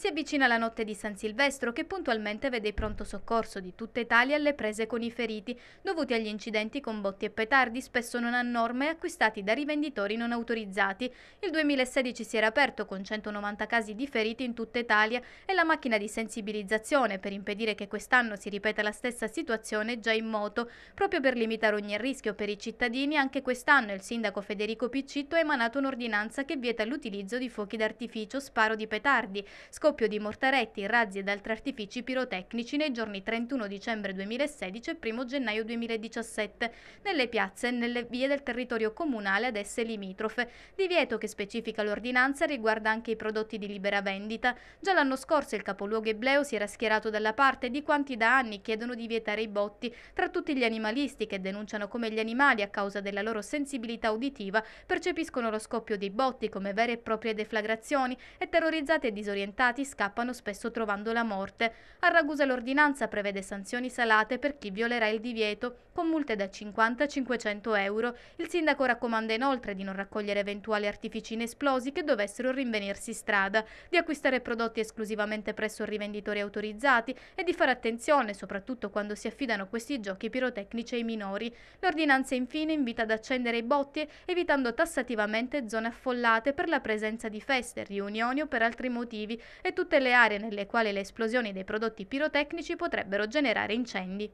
Si avvicina la notte di San Silvestro che puntualmente vede i pronto soccorso di tutta Italia alle prese con i feriti, dovuti agli incidenti con botti e petardi spesso non a norma e acquistati da rivenditori non autorizzati. Il 2016 si era aperto con 190 casi di feriti in tutta Italia e la macchina di sensibilizzazione per impedire che quest'anno si ripeta la stessa situazione è già in moto. Proprio per limitare ogni rischio per i cittadini, anche quest'anno il sindaco Federico Piccitto ha emanato un'ordinanza che vieta l'utilizzo di fuochi d'artificio, sparo di petardi, scop- scoppio di mortaretti, razzi ed altri artifici pirotecnici nei giorni 31 dicembre 2016 e 1 gennaio 2017 nelle piazze e nelle vie del territorio comunale ad esse limitrofe. Divieto che specifica l'ordinanza riguarda anche i prodotti di libera vendita. Già l'anno scorso il capoluogo ebleo si era schierato dalla parte di quanti da anni chiedono di vietare i botti, tra tutti gli animalisti che denunciano come gli animali a causa della loro sensibilità uditiva percepiscono lo scoppio dei botti come vere e proprie deflagrazioni e terrorizzati e disorientati malati scappano spesso trovando la morte. A Ragusa l'ordinanza prevede sanzioni salate per chi violerà il divieto, con multe da 50 a 500 euro. Il sindaco raccomanda inoltre di non raccogliere eventuali artificini esplosi che dovessero rinvenirsi strada, di acquistare prodotti esclusivamente presso rivenditori autorizzati e di fare attenzione soprattutto quando si affidano questi giochi pirotecnici ai minori. L'ordinanza infine invita ad accendere i botti evitando tassativamente zone affollate per la presenza di feste, riunioni o per altri motivi e e tutte le aree nelle quali le esplosioni dei prodotti pirotecnici potrebbero generare incendi.